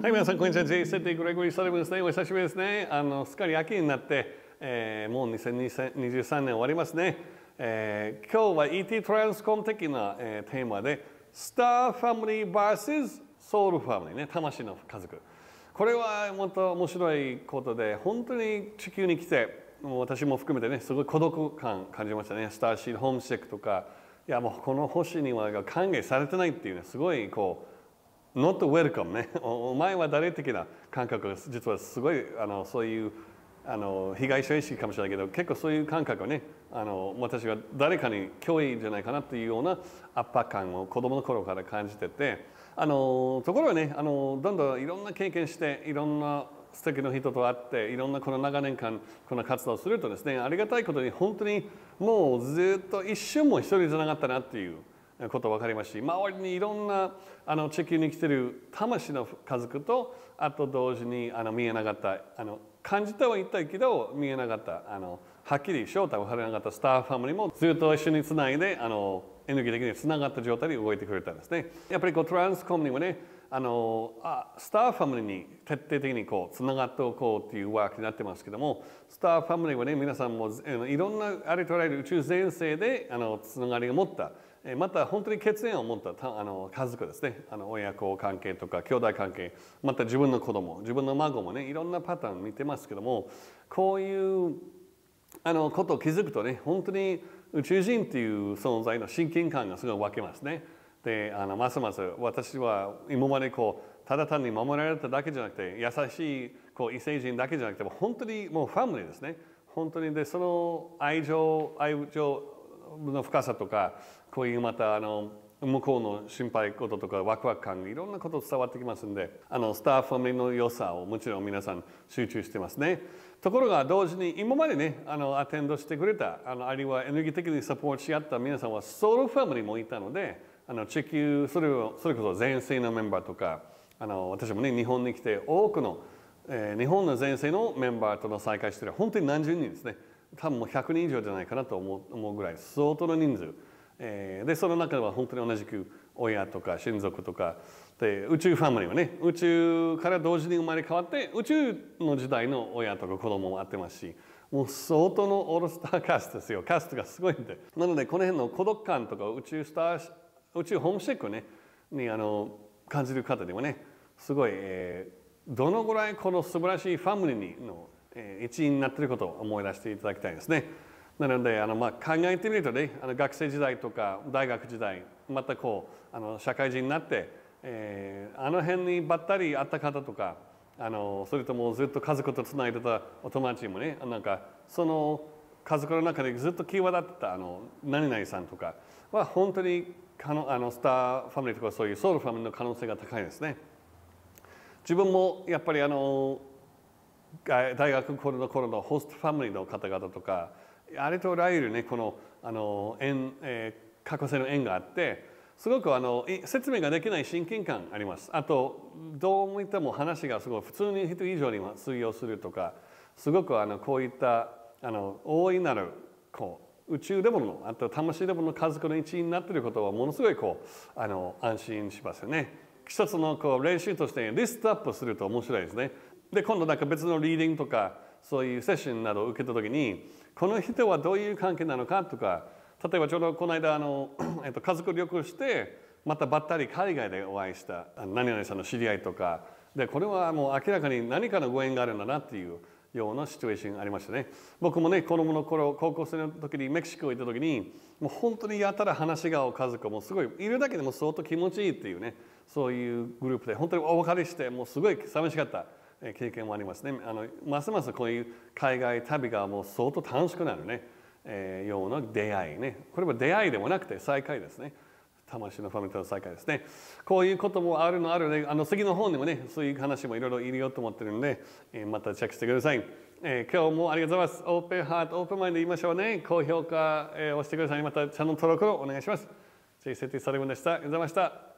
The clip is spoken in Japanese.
はい、皆さん、こんにちは。J セティグレゴリー・サルブンですね。お久しぶりですね。あの、すっかり秋になって、えー、もう2023年終わりますね。えー、今日は ET トランスコム的な、えー、テーマで、スターファミリー vs ソウルファミリーね、魂の家族。これは本当面白いことで、本当に地球に来て、も私も含めてね、すごい孤独感感じましたね。スターシーホームシェックとか、いやもうこの星には歓迎されてないっていうね、すごいこう、not welcome ねお前は誰的な感覚が実はすごいあのそういうあの被害者意識かもしれないけど結構そういう感覚をねあの私は誰かに脅威じゃないかなというような圧迫感を子どもの頃から感じててあのところがねあのどんどんいろんな経験していろんな素敵な人と会っていろんなこの長年間この活動をするとですねありがたいことに本当にもうずっと一瞬も一人じゃなかったなっていう。こと分かりますし周りにいろんなあの地球に来てる魂の家族とあと同時にあの見えなかったあの感じてはいたけど見えなかったあのはっきり正体分からなかったスターファミリーもずっと一緒につないであのエネルギー的につながった状態で動いてくれたんですねやっぱりこうトランスコムにもねあのあスターファミリーに徹底的にこうつながっておこうというワークになってますけどもスターファミリーはね皆さんもいろんなありとられる宇宙全世であのつながりを持ったまた本当に血縁を持ったあの家族ですねあの親子関係とか兄弟関係また自分の子供自分の孫もねいろんなパターン見てますけどもこういうあのことを気づくとね本当に宇宙人っていう存在の親近感がすごい分けますね。であのますます私は今までこうただ単に守られただけじゃなくて優しいこう異星人だけじゃなくて本当にもうファミリーですね。本当にでその愛情愛情の深さとかこういうまたあの向こうの心配事とかワクワク感いろんなこと伝わってきますんであのスターファミリーの良さをもちろん皆さん集中してますねところが同時に今までねあのアテンドしてくれたあのあるいはエネルギー的にサポートし合った皆さんはソロファミリーもいたのであの地球それをそれこそ前盛のメンバーとかあの私もね日本に来て多くの、えー、日本の前盛のメンバーとの再会してる本当に何十人ですね多分もう100人以上じゃないかなと思うぐらい相当の人数、でその中では本当に同じく親とか親族とかで宇宙ファミリーはね宇宙から同時に生まれ変わって宇宙の時代の親とか子供もあってますしもう相当のオールスターキャストですよカストがすごいんでなのでこの辺の孤独感とか宇宙スター宇宙ホームシックねにあの感じる方でもねすごい、えー、どのぐらいこの素晴らしいファミリーの一員になっていることを思い出していただきたいですね。なのであの、まあ、考えてみるとねあの学生時代とか大学時代またこうあの社会人になって、えー、あの辺にばったり会った方とかあのそれともずっと家族とつないでたお友達もねなんかその家族の中でずっと際立ってたあの何々さんとかは本当にあのスターファミリーとかそういうソウルファミリーの可能性が高いですね。自分もやっぱりあの大学の頃のホストファミリーの方々とかあれとあらゆるねこのあの縁、えー、過去性の縁があってすごくあの説明ができない親近感ありますあとどう見ても話がすごい普通に人以上に通用するとかすごくあのこういったあの大いなるこう宇宙レベルのあと魂レベルの家族の一員になっていることはものすごいこうあの安心しますよね。一つのこう練習としてリストアップすると面白いですね。で今度なんか別のリーディングとかそういうセッションなどを受けた時にこの人はどういう関係なのかとか例えばちょうどこの間あの、えっと、家族旅行してまたばったり海外でお会いした何々さんの知り合いとかでこれはもう明らかに何かのご縁があるんだなっていうようなシチュエーションがありましたね僕もね子供の頃高校生の時にメキシコ行った時にもう本当にやたら話が合う家族もすごいいるだけでも相当気持ちいいっていうねそういうグループで本当にお別れしてもうすごい寂しかった経験もありますねあのますますこういう海外旅がもう相当楽しくなるね、えー、ような出会いねこれは出会いでもなくて再会ですね魂のファミリーとの再会ですねこういうこともあるのあるねあの次の本にもねそういう話もいろいろいるよと思ってるんで、えー、またチェックしてください、えー、今日もありがとうございますオープンハートオープンマインで言いましょうね高評価をしてくださいまたチャンネル登録をお願いします JCT サルゴンでしたありがとうございました